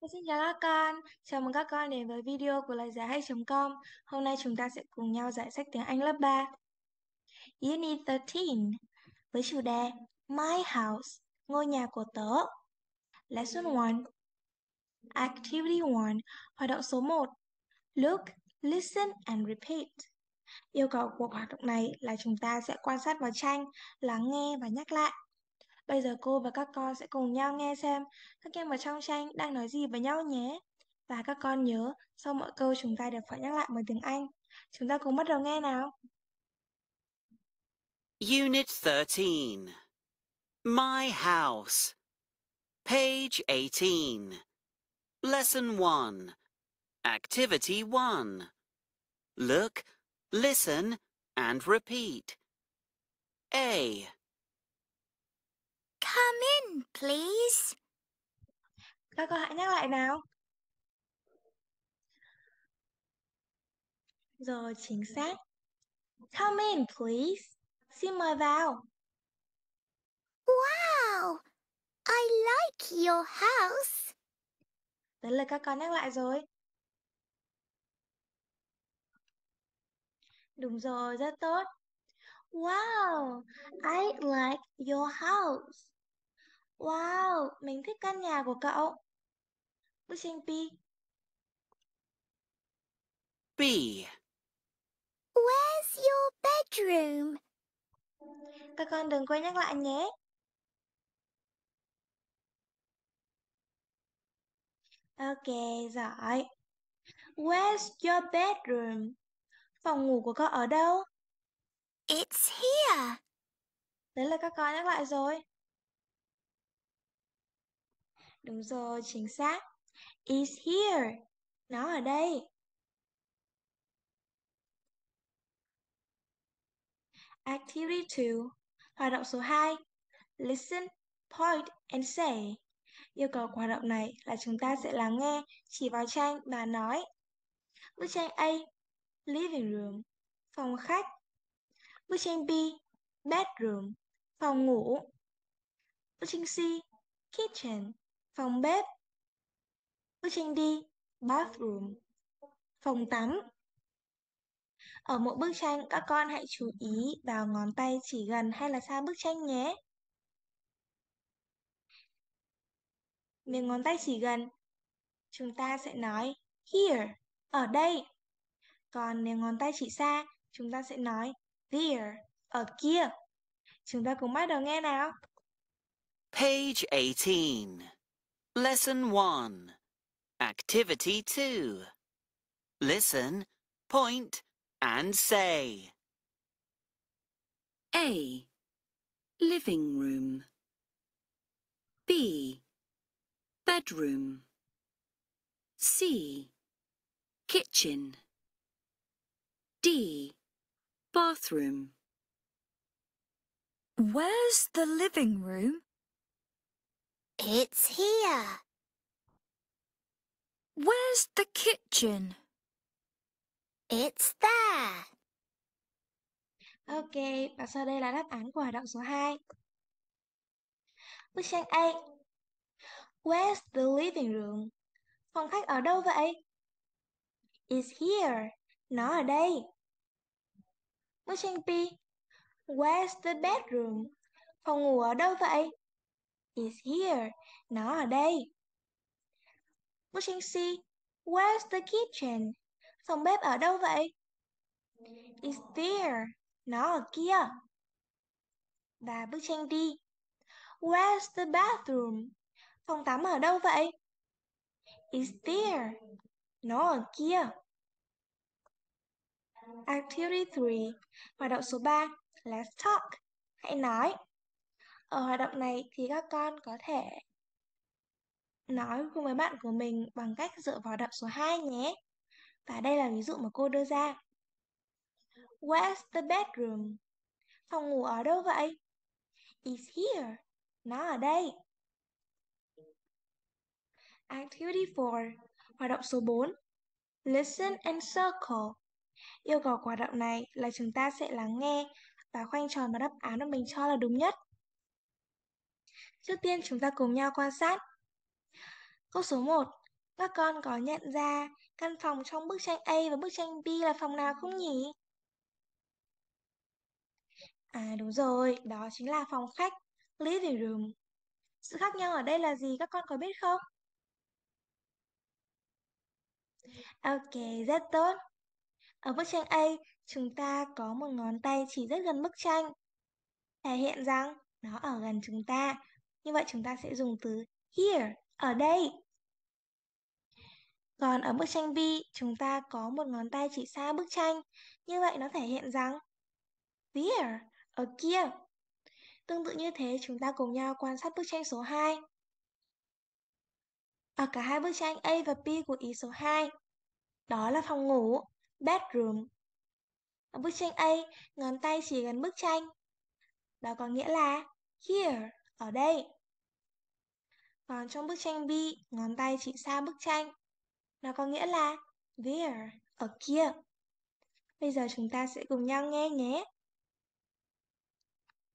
Xin chào các con, chào mừng các con đến với video của lời giải hay.com. Hôm nay chúng ta sẽ cùng nhau giải sách tiếng Anh lớp 3. Unit 13 với chủ đề My House, ngôi nhà của tớ. Lesson 1 Activity 1, hoạt động số 1 Look, listen and repeat. Yêu cầu của hoạt động này là chúng ta sẽ quan sát vào tranh, lắng nghe và nhắc lại. Bây giờ cô và các con sẽ cùng nhau nghe xem các em ở trong tranh đang nói gì với nhau nhé. Và các con nhớ, sau mỗi câu chúng ta đều phải nhắc lại bằng tiếng Anh. Chúng ta cùng bắt đầu nghe nào. Unit 13 My House Page 18 Lesson 1 Activity 1 Look, listen and repeat. A come in, please? Các con hãy nhắc lại nào. Rồi, chính xác. Come in, please. Xin mời vào. Wow, I like your house. Đấy là các con nhắc lại rồi. Đúng rồi, rất tốt. Wow, I like your house. Wow, mình thích căn nhà của cậu. Bức tranh Pi. B. Where's your bedroom? Các con đừng quên nhắc lại nhé. Ok, giỏi. Where's your bedroom? Phòng ngủ của cậu ở đâu? It's here. Đấy là các con nhắc lại rồi. Đúng rồi, chính xác. Is here. Nó ở đây. Activity 2. Hoạt động số 2. Listen, point and say. Yêu cầu của hoạt động này là chúng ta sẽ lắng nghe, chỉ vào tranh và nói. Bức tranh A, living room, phòng khách. Bức tranh B, bedroom, phòng ngủ. Bức tranh C, kitchen, phòng bếp Bước đi, bathroom. Ừ. Phòng tắm. Ở mỗi bức tranh, các con hãy chú ý vào ngón tay chỉ gần hay là xa bức tranh nhé. Nếu ngón tay chỉ gần, chúng ta sẽ nói here, ở đây. Còn nếu ngón tay chỉ xa, chúng ta sẽ nói there, ở kia. Chúng ta cùng bắt đầu nghe nào. Page 18 Lesson 1. Activity 2. Listen, point, and say. A. Living room. B. Bedroom. C. Kitchen. D. Bathroom. Where's the living room? It's here. Where's the kitchen? It's there. Ok, và sau đây là đáp án của hoạt động số 2. Bức tranh A. Where's the living room? Phòng khách ở đâu vậy? It's here. Nó ở đây. Bức tranh B. Where's the bedroom? Phòng ngủ ở đâu vậy? is here. Nó ở đây. Pushing C. Where's the kitchen? Phòng bếp ở đâu vậy? is there. Nó ở kia. Và bức tranh D. Where's the bathroom? Phòng tắm ở đâu vậy? is there. Nó ở kia. Activity 3. Hoạt động số 3. Let's talk. Hãy nói. Ở hoạt động này thì các con có thể nói cùng với bạn của mình bằng cách dựa vào động số 2 nhé. Và đây là ví dụ mà cô đưa ra. Where's the bedroom? Phòng ngủ ở đâu vậy? Is here. Nó ở đây. Activity 4. Hoạt động số 4. Listen and circle. Yêu cầu của hoạt động này là chúng ta sẽ lắng nghe và khoanh tròn vào đáp án mà mình cho là đúng nhất. Trước tiên chúng ta cùng nhau quan sát. Câu số 1. Các con có nhận ra căn phòng trong bức tranh A và bức tranh B là phòng nào không nhỉ? À đúng rồi, đó chính là phòng khách, living room. Sự khác nhau ở đây là gì các con có biết không? Ok, rất tốt. Ở bức tranh A, chúng ta có một ngón tay chỉ rất gần bức tranh, thể hiện rằng nó ở gần chúng ta như vậy chúng ta sẽ dùng từ here, ở đây. Còn ở bức tranh B, chúng ta có một ngón tay chỉ xa bức tranh. Như vậy nó thể hiện rằng there, ở kia. Tương tự như thế, chúng ta cùng nhau quan sát bức tranh số 2. Ở cả hai bức tranh A và B của ý số 2, đó là phòng ngủ, bedroom. Ở bức tranh A, ngón tay chỉ gần bức tranh. Đó có nghĩa là here. Ở đây. Còn trong bức tranh B, ngón tay chỉ xa bức tranh. Nó có nghĩa là there, ở kia. Bây giờ chúng ta sẽ cùng nhau nghe nhé.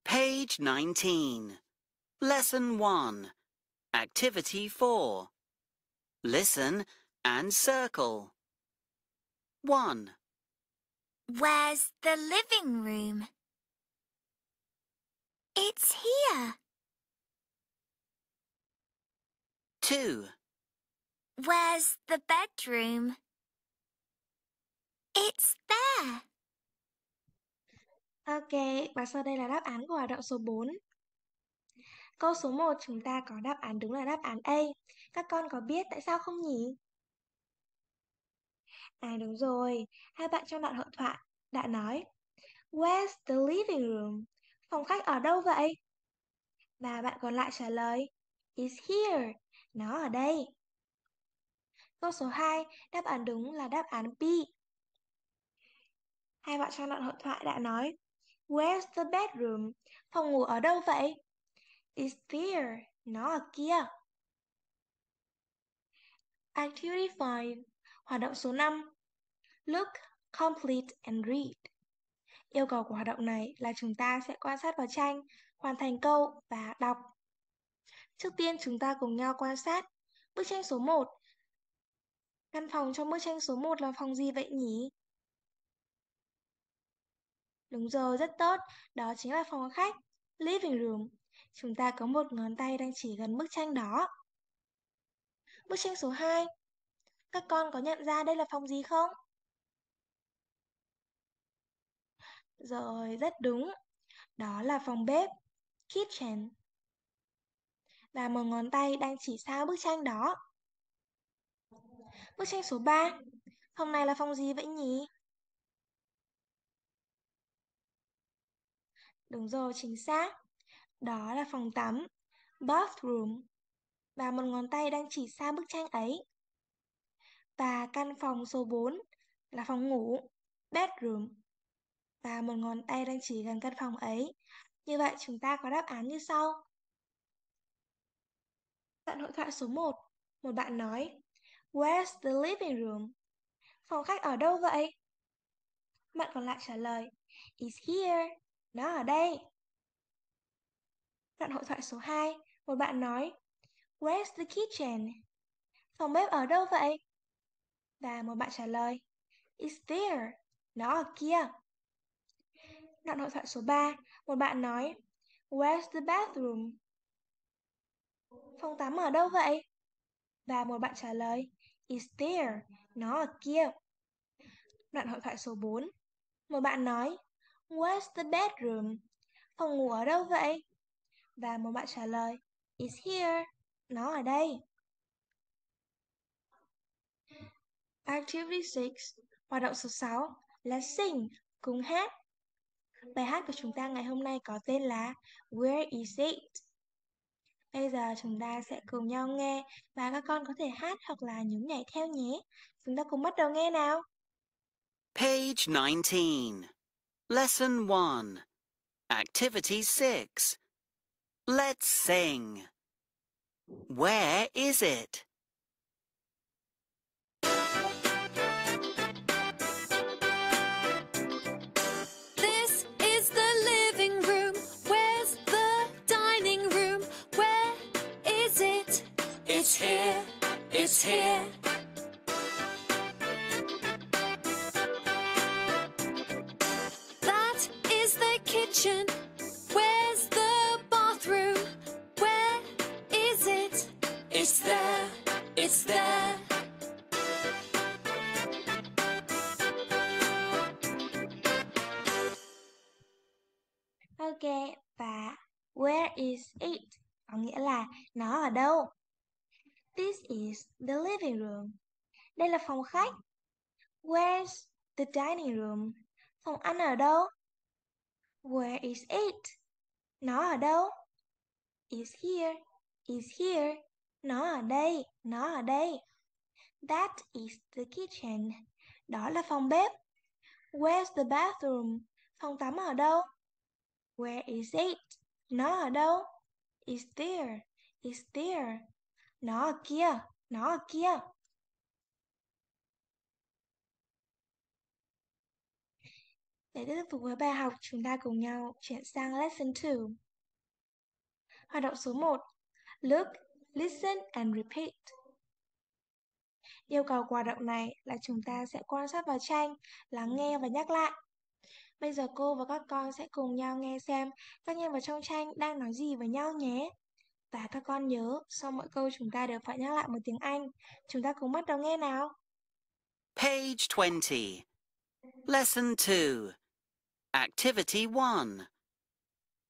Page 19. Lesson 1. Activity 4. Listen and circle. 1. Where's the living room? It's here. Two. Where's the bedroom? It's there. Ok, và sau đây là đáp án của hoạt động số 4. Câu số 1 chúng ta có đáp án đúng là đáp án A. Các con có biết tại sao không nhỉ? À đúng rồi, hai bạn trong đoạn hội thoại đã nói Where's the living room? Phòng khách ở đâu vậy? Và bạn còn lại trả lời It's here. Nó ở đây. Câu số 2, đáp án đúng là đáp án B. Hai bạn trong đoạn hội thoại đã nói Where's the bedroom? Phòng ngủ ở đâu vậy? It's there. Nó ở kia. Activity 5. Hoạt động số 5. Look, complete and read. Yêu cầu của hoạt động này là chúng ta sẽ quan sát vào tranh, hoàn thành câu và đọc. Trước tiên chúng ta cùng nhau quan sát. Bức tranh số 1. Căn phòng trong bức tranh số 1 là phòng gì vậy nhỉ? Đúng rồi, rất tốt. Đó chính là phòng khách, living room. Chúng ta có một ngón tay đang chỉ gần bức tranh đó. Bức tranh số 2. Các con có nhận ra đây là phòng gì không? Rồi, rất đúng. Đó là phòng bếp, kitchen và một ngón tay đang chỉ sao bức tranh đó. Bức tranh số 3. Phòng này là phòng gì vậy nhỉ? Đúng rồi, chính xác. Đó là phòng tắm, bathroom. Và một ngón tay đang chỉ xa bức tranh ấy. Và căn phòng số 4 là phòng ngủ, bedroom. Và một ngón tay đang chỉ gần căn phòng ấy. Như vậy chúng ta có đáp án như sau. Bạn hội thoại số 1. Một bạn nói, Where's the living room? Phòng khách ở đâu vậy? Bạn còn lại trả lời, It's here. Nó ở đây. Đoạn hội thoại số 2, một bạn nói, Where's the kitchen? Phòng bếp ở đâu vậy? Và một bạn trả lời, It's there. Nó ở kia. Đoạn hội thoại số 3, một bạn nói, Where's the bathroom? phòng tắm ở đâu vậy? Và một bạn trả lời, It's there, nó ở kia. Đoạn hội thoại số 4. Một bạn nói, Where's the bedroom? Phòng ngủ ở đâu vậy? Và một bạn trả lời, It's here, nó ở đây. Activity 6, hoạt động số 6 là sing, cùng hát. Bài hát của chúng ta ngày hôm nay có tên là Where is it? Bây giờ chúng ta sẽ cùng nhau nghe và các con có thể hát hoặc là nhún nhảy theo nhé. Chúng ta cùng bắt đầu nghe nào. Page 19. Lesson 1. Activity 6. Let's sing. Where is it? it's here. That is the kitchen. Where's the bathroom? Where is it? It's there. It's there. Đây là phòng khách. Ờ. Where's the dining room? Phòng ăn ở đâu? Where is it? Nó ở đâu? Is here. Is here. Nó ở đây. Nó ở đây. That is the kitchen. Đó là phòng bếp. Where's the bathroom? Phòng tắm ở đâu? Where is it? Nó ở đâu? Is there. Is there. Nó ở kia. Nó ở kia. Để tiếp tục với bài học, chúng ta cùng nhau chuyển sang lesson 2. Hoạt động số 1. Look, listen and repeat. Yêu cầu của hoạt động này là chúng ta sẽ quan sát vào tranh, lắng nghe và nhắc lại. Bây giờ cô và các con sẽ cùng nhau nghe xem các nhân vật trong tranh đang nói gì với nhau nhé. Và các con nhớ, sau mỗi câu chúng ta đều phải nhắc lại một tiếng Anh. Chúng ta cùng bắt đầu nghe nào. Page 20 Lesson 2 Activity 1.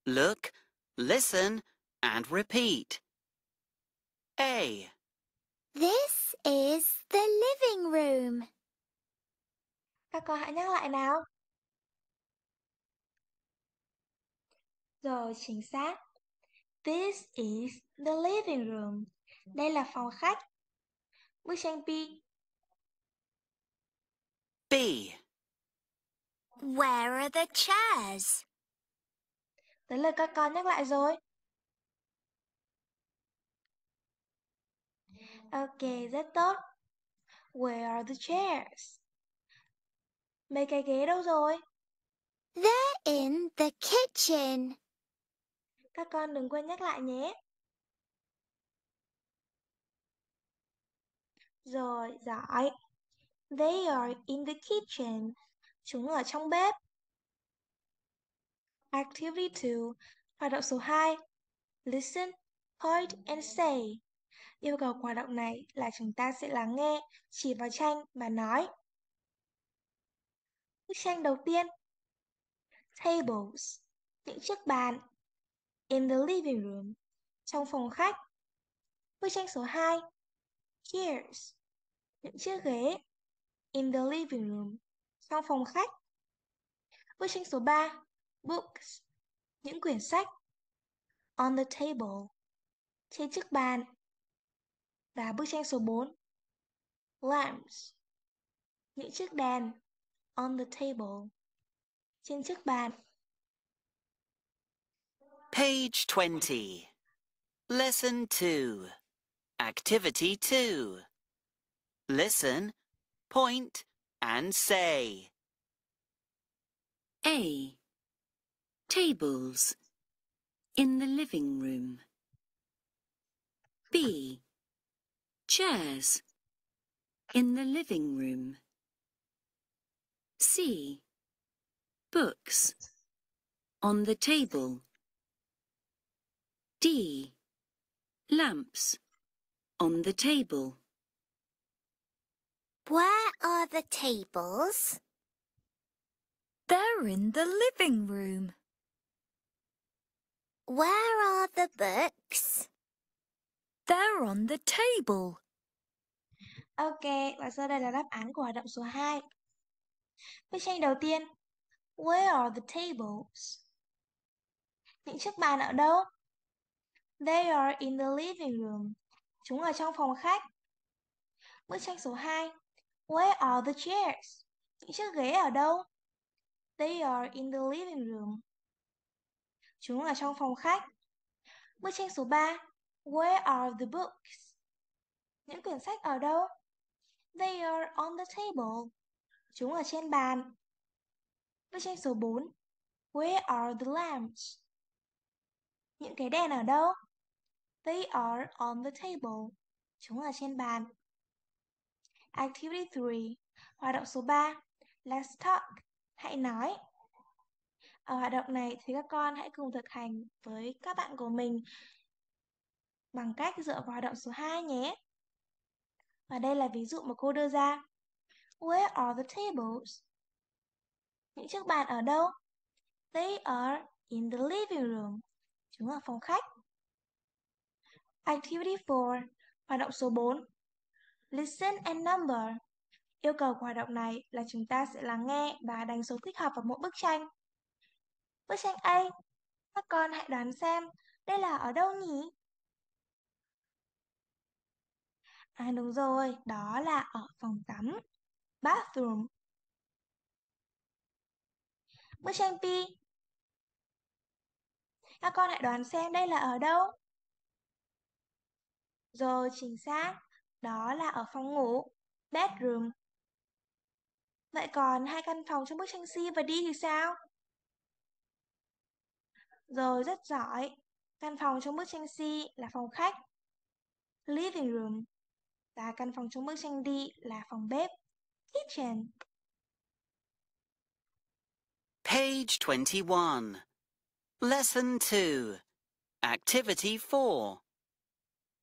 Look, listen, and repeat. A. This is the living room. Các con hãy nhắc lại nào. Rồi, chính xác. This is the living room. Đây là phòng khách. Bức tranh B. B. Where are the chairs? Tới lời các con nhắc lại rồi. Ok, rất tốt. Where are the chairs? Mấy cái ghế đâu rồi? They're in the kitchen. Các con đừng quên nhắc lại nhé. Rồi, giỏi. They are in the kitchen. Chúng ở trong bếp. Activity 2. Hoạt động số 2. Listen, point and say. Yêu cầu hoạt động này là chúng ta sẽ lắng nghe, chỉ vào tranh và nói. Bức tranh đầu tiên. Tables. Những chiếc bàn. In the living room. Trong phòng khách. Bức tranh số 2. Chairs. Những chiếc ghế. In the living room sang phòng khách. Bức tranh số 3, books, những quyển sách. On the table, trên chiếc bàn. Và bức tranh số 4, lamps, những chiếc đèn. On the table, trên chiếc bàn. Page 20. Lesson 2. Activity 2. Listen, point, and say. A. Tables. In the living room. B. Chairs. In the living room. C. Books. On the table. D. Lamps. On the table. Where are the tables? They're in the living room. Where are the books? They're on the table. Ok, và sau đây là đáp án của hoạt động số 2. Bức tranh đầu tiên. Where are the tables? Những chiếc bàn ở đâu? They are in the living room. Chúng ở trong phòng khách. Bức tranh số 2. Where are the chairs? Những chiếc ghế ở đâu? They are in the living room. Chúng ở trong phòng khách. Bức tranh số 3. Where are the books? Những quyển sách ở đâu? They are on the table. Chúng ở trên bàn. Bức tranh số 4. Where are the lamps? Những cái đèn ở đâu? They are on the table. Chúng ở trên bàn. Activity 3. Hoạt động số 3. Let's talk. Hãy nói. Ở hoạt động này thì các con hãy cùng thực hành với các bạn của mình bằng cách dựa vào hoạt động số 2 nhé. Và đây là ví dụ mà cô đưa ra. Where are the tables? Những chiếc bàn ở đâu? They are in the living room. Chúng ở phòng khách. Activity 4. Hoạt động số 4 listen and number. Yêu cầu của hoạt động này là chúng ta sẽ lắng nghe và đánh số thích hợp vào mỗi bức tranh. Bức tranh A, các con hãy đoán xem đây là ở đâu nhỉ? À đúng rồi, đó là ở phòng tắm, bathroom. Bức tranh B, các con hãy đoán xem đây là ở đâu? Rồi, chính xác. Đó là ở phòng ngủ, bedroom. Vậy còn hai căn phòng trong bức tranh si và đi thì sao? Rồi rất giỏi. Căn phòng trong bức tranh si là phòng khách, living room. Và căn phòng trong bức tranh đi là phòng bếp, kitchen. Page 21. Lesson 2. Activity 4.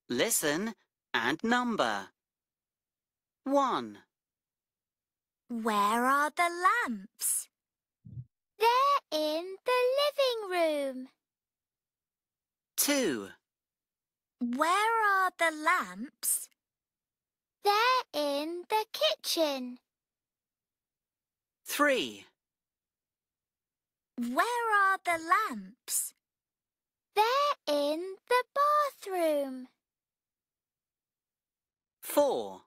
Listen and number. 1. Where are the lamps? They're in the living room. 2. Where are the lamps? They're in the kitchen. 3. Where are the lamps? They're in the bathroom. Four.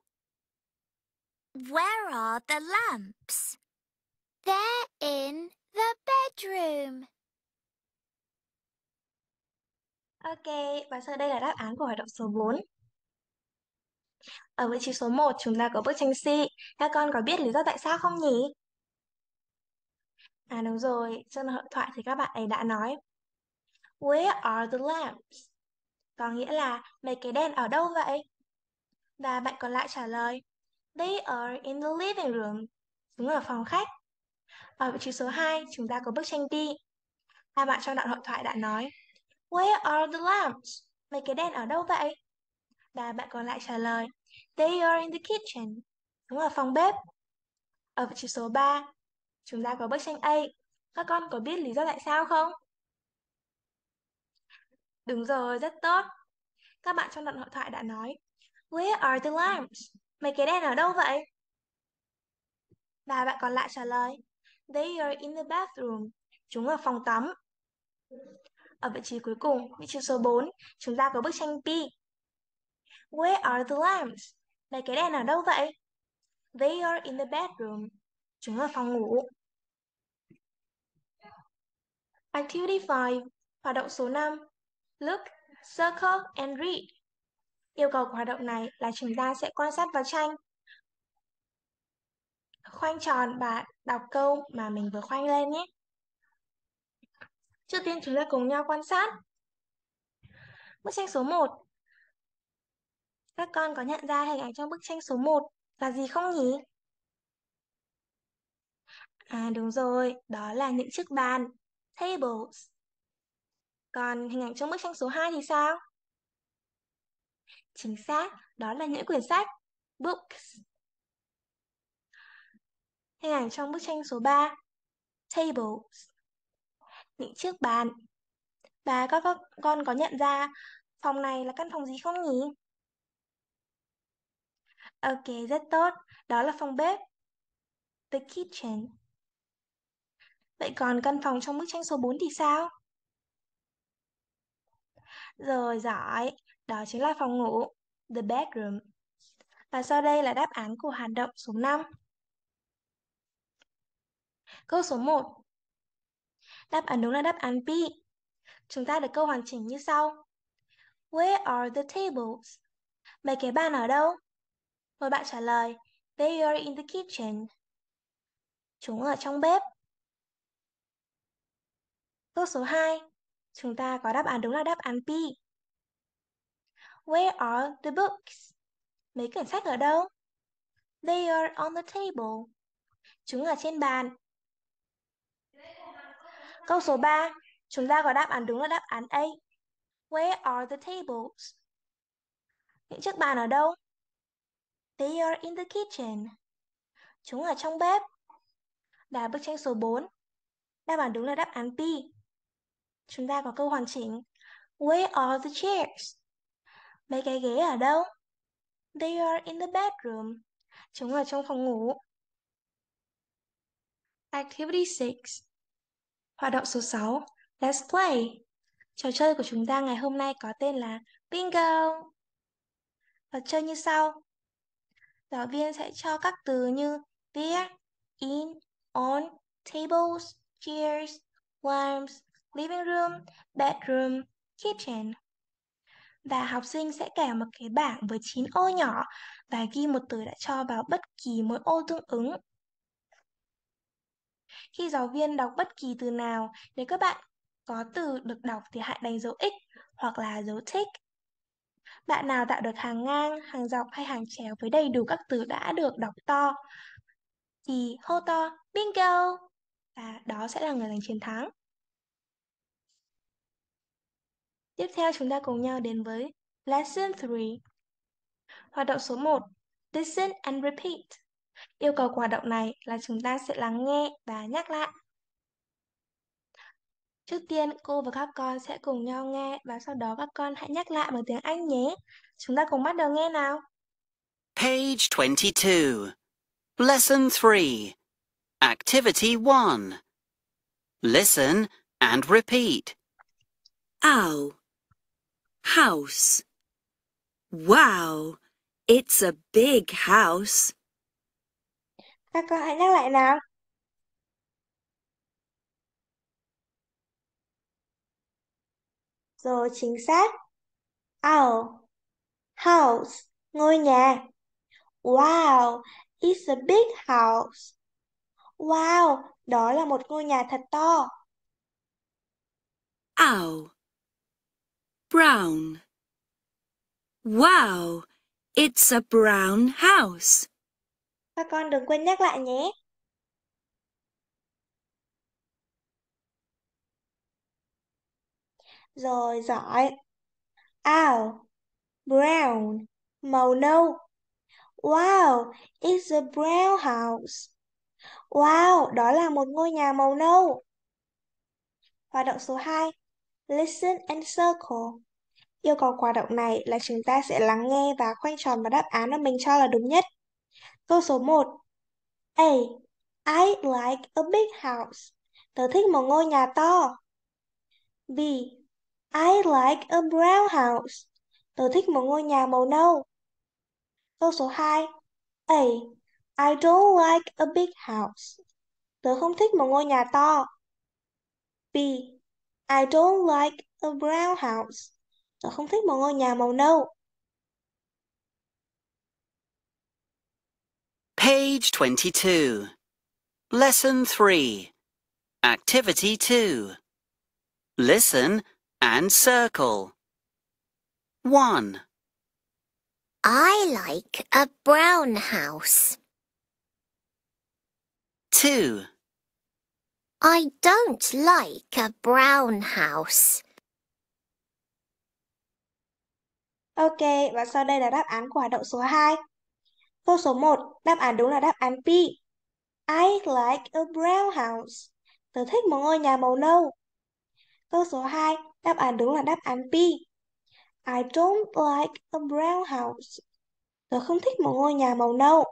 Where are the lamps? They're in the bedroom. Ok, và sau đây là đáp án của hoạt động số 4. Ở vị trí số 1 chúng ta có bức tranh si. Các con có biết lý do tại sao không nhỉ? À đúng rồi, trong hội thoại thì các bạn ấy đã nói Where are the lamps? Có nghĩa là mấy cái đèn ở đâu vậy? Và bạn còn lại trả lời They are in the living room. đúng ở phòng khách. Ở vị trí số 2, chúng ta có bức tranh đi. Hai bạn trong đoạn hội thoại đã nói Where are the lamps? Mấy cái đèn ở đâu vậy? Và bạn còn lại trả lời They are in the kitchen. đúng ở phòng bếp. Ở vị trí số 3, chúng ta có bức tranh A. Các con có biết lý do tại sao không? Đúng rồi, rất tốt. Các bạn trong đoạn hội thoại đã nói Where are the ừ. lamps? Mấy cái đèn ở đâu vậy? Và bạn còn lại trả lời They are in the bathroom. Chúng ở phòng tắm. Ở vị trí cuối cùng, vị trí số 4, chúng ta có bức tranh P. Where are the lamps? Mấy cái đèn ở đâu vậy? They are in the bedroom. Chúng ở phòng ngủ. Activity 5, hoạt động số 5. Look, circle and read. Yêu cầu của hoạt động này là chúng ta sẽ quan sát vào tranh, khoanh tròn và đọc câu mà mình vừa khoanh lên nhé. Trước tiên chúng ta cùng nhau quan sát. Bức tranh số 1. Các con có nhận ra hình ảnh trong bức tranh số 1 là gì không nhỉ? À đúng rồi, đó là những chiếc bàn, tables. Còn hình ảnh trong bức tranh số 2 thì sao? Chính xác, đó là những quyển sách. Books. Hình ảnh trong bức tranh số 3. Tables. Những chiếc bàn. Và các con có nhận ra phòng này là căn phòng gì không nhỉ? Ok, rất tốt. Đó là phòng bếp. The kitchen. Vậy còn căn phòng trong bức tranh số 4 thì sao? Rồi, giỏi. Đó chính là phòng ngủ, the bedroom. Và sau đây là đáp án của hoạt động số 5. Câu số 1. Đáp án đúng là đáp án B. Chúng ta được câu hoàn chỉnh như sau. Where are the tables? Mấy cái bàn ở đâu? Một bạn trả lời, They are in the kitchen. Chúng ở trong bếp. Câu số 2. Chúng ta có đáp án đúng là đáp án B. Where are the books? Mấy quyển sách ở đâu? They are on the table. Chúng ở trên bàn. Câu số 3. Chúng ta có đáp án đúng là đáp án A. Where are the tables? Những chiếc bàn ở đâu? They are in the kitchen. Chúng ở trong bếp. Là bức tranh số 4. Đáp án đúng là đáp án B. Chúng ta có câu hoàn chỉnh. Where are the chairs? Mấy cái ghế ở đâu? They are in the bedroom. Chúng ở trong phòng ngủ. Activity 6 Hoạt động số 6 Let's play Trò chơi của chúng ta ngày hôm nay có tên là Bingo Và chơi như sau Giáo viên sẽ cho các từ như There, in, on, tables, chairs, lamps, living room, bedroom, kitchen và học sinh sẽ kẻ một cái bảng với 9 ô nhỏ và ghi một từ đã cho vào bất kỳ mỗi ô tương ứng. Khi giáo viên đọc bất kỳ từ nào, nếu các bạn có từ được đọc thì hãy đánh dấu X hoặc là dấu tick. Bạn nào tạo được hàng ngang, hàng dọc hay hàng chéo với đầy đủ các từ đã được đọc to thì hô to bingo và đó sẽ là người giành chiến thắng. Tiếp theo chúng ta cùng nhau đến với Lesson 3. Hoạt động số 1. Listen and repeat. Yêu cầu của hoạt động này là chúng ta sẽ lắng nghe và nhắc lại. Trước tiên, cô và các con sẽ cùng nhau nghe và sau đó các con hãy nhắc lại bằng tiếng Anh nhé. Chúng ta cùng bắt đầu nghe nào. Page 22. Lesson 3. Activity 1. Listen and repeat. Ow house. Wow, it's a big house. Các con hãy nhắc lại nào. Rồi chính xác. Owl. House. Ngôi nhà. Wow, it's a big house. Wow, đó là một ngôi nhà thật to. Owl brown. Wow, it's a brown house. Các con đừng quên nhắc lại nhé. Rồi giỏi. Ow, brown, màu nâu. Wow, it's a brown house. Wow, đó là một ngôi nhà màu nâu. Hoạt động số 2 listen and circle. Yêu cầu quả động này là chúng ta sẽ lắng nghe và khoanh tròn vào đáp án mà mình cho là đúng nhất. Câu số 1. A. I like a big house. Tớ thích một ngôi nhà to. B. I like a brown house. Tớ thích một ngôi nhà màu nâu. Câu số 2. A. I don't like a big house. Tớ không thích một ngôi nhà to. B. I don't like a brown house. Tôi không thích một ngôi nhà màu nâu. Page 22. Lesson 3. Activity 2. Listen and circle. 1. I like a brown house. 2. I don't like a brown house. Ok, và sau đây là đáp án của hoạt động số 2. Câu số 1, đáp án đúng là đáp án B. I like a brown house. Tớ thích một ngôi nhà màu nâu. Câu số 2, đáp án đúng là đáp án B. I don't like a brown house. Tớ không thích một ngôi nhà màu nâu.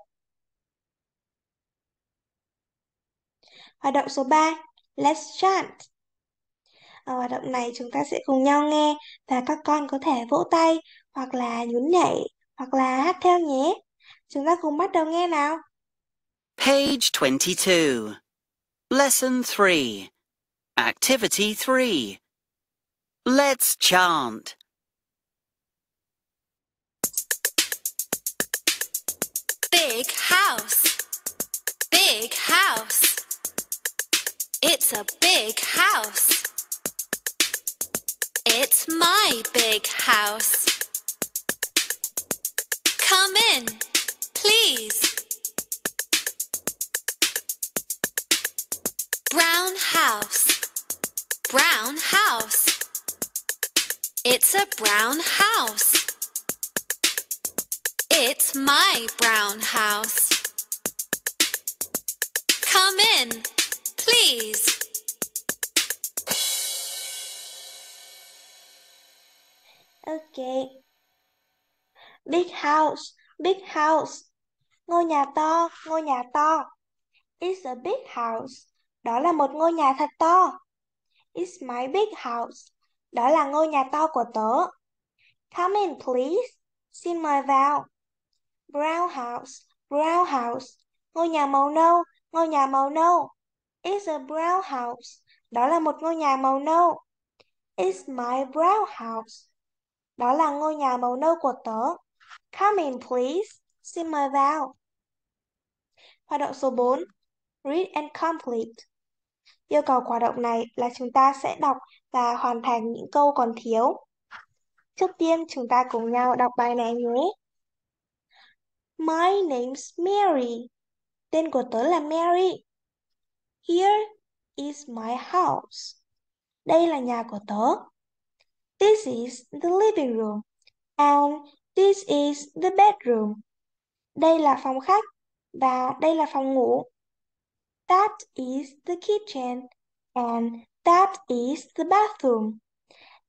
Hoạt động số 3, Let's Chant. Ở hoạt động này chúng ta sẽ cùng nhau nghe và các con có thể vỗ tay hoặc là nhún nhảy hoặc là hát theo nhé. Chúng ta cùng bắt đầu nghe nào. Page 22. Lesson 3. Activity 3. Let's chant. Big house. Big house. It's a big house. It's my big house. Come in, please. Brown house. Brown house. It's a brown house. It's my brown house. Come in. please. Okay. Big house, big house. Ngôi nhà to, ngôi nhà to. It's a big house. Đó là một ngôi nhà thật to. It's my big house. Đó là ngôi nhà to của tớ. Come in please. Xin mời vào. Brown house, brown house. Ngôi nhà màu nâu, ngôi nhà màu nâu. It's a brown house. Đó là một ngôi nhà màu nâu. It's my brown house. Đó là ngôi nhà màu nâu của tớ. Come in please. Xin mời vào. Hoạt động số 4. Read and complete. Yêu cầu hoạt động này là chúng ta sẽ đọc và hoàn thành những câu còn thiếu. Trước tiên chúng ta cùng nhau đọc bài này nhé. My name's Mary. Tên của tớ là Mary. Here is my house. Đây là nhà của tớ. This is the living room. And this is the bedroom. Đây là phòng khách và đây là phòng ngủ. That is the kitchen. And that is the bathroom.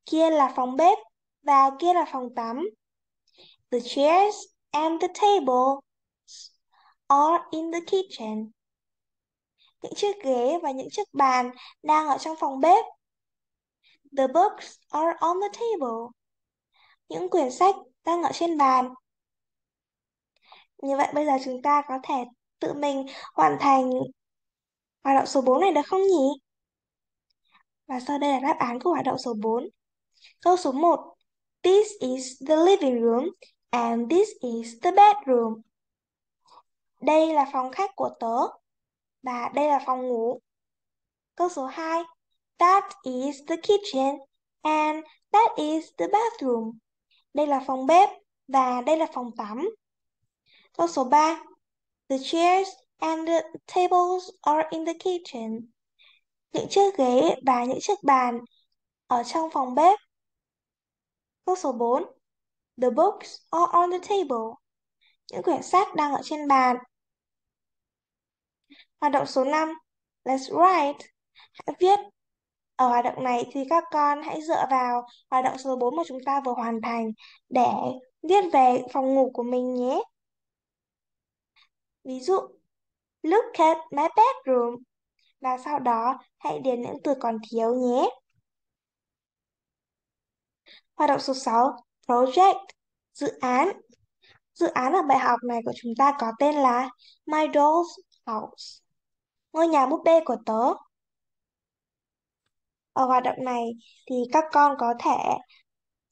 Kia là phòng bếp và kia là phòng tắm. The chairs and the tables are in the kitchen những chiếc ghế và những chiếc bàn đang ở trong phòng bếp. The books are on the table. Những quyển sách đang ở trên bàn. Như vậy bây giờ chúng ta có thể tự mình hoàn thành hoạt động số 4 này được không nhỉ? Và sau đây là đáp án của hoạt động số 4. Câu số 1. This is the living room and this is the bedroom. Đây là phòng khách của tớ và đây là phòng ngủ. Câu số 2. That is the kitchen and that is the bathroom. Đây là phòng bếp và đây là phòng tắm. Câu số 3. The chairs and the tables are in the kitchen. Những chiếc ghế và những chiếc bàn ở trong phòng bếp. Câu số 4. The books are on the table. Những quyển sách đang ở trên bàn Hoạt động số 5, let's write. Hãy viết. Ở hoạt động này thì các con hãy dựa vào hoạt động số 4 mà chúng ta vừa hoàn thành để viết về phòng ngủ của mình nhé. Ví dụ, look at my bedroom. Và sau đó hãy điền những từ còn thiếu nhé. Hoạt động số 6, project, dự án. Dự án ở bài học này của chúng ta có tên là My Doll's House ngôi nhà búp bê của tớ. Ở hoạt động này thì các con có thể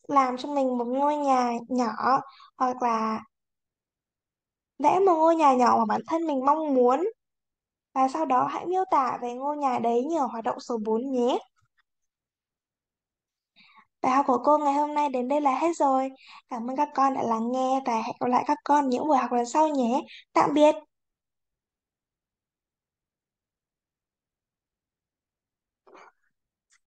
làm cho mình một ngôi nhà nhỏ hoặc là vẽ một ngôi nhà nhỏ mà bản thân mình mong muốn và sau đó hãy miêu tả về ngôi nhà đấy như ở hoạt động số 4 nhé. Bài học của cô ngày hôm nay đến đây là hết rồi. Cảm ơn các con đã lắng nghe và hẹn gặp lại các con những buổi học lần sau nhé. Tạm biệt.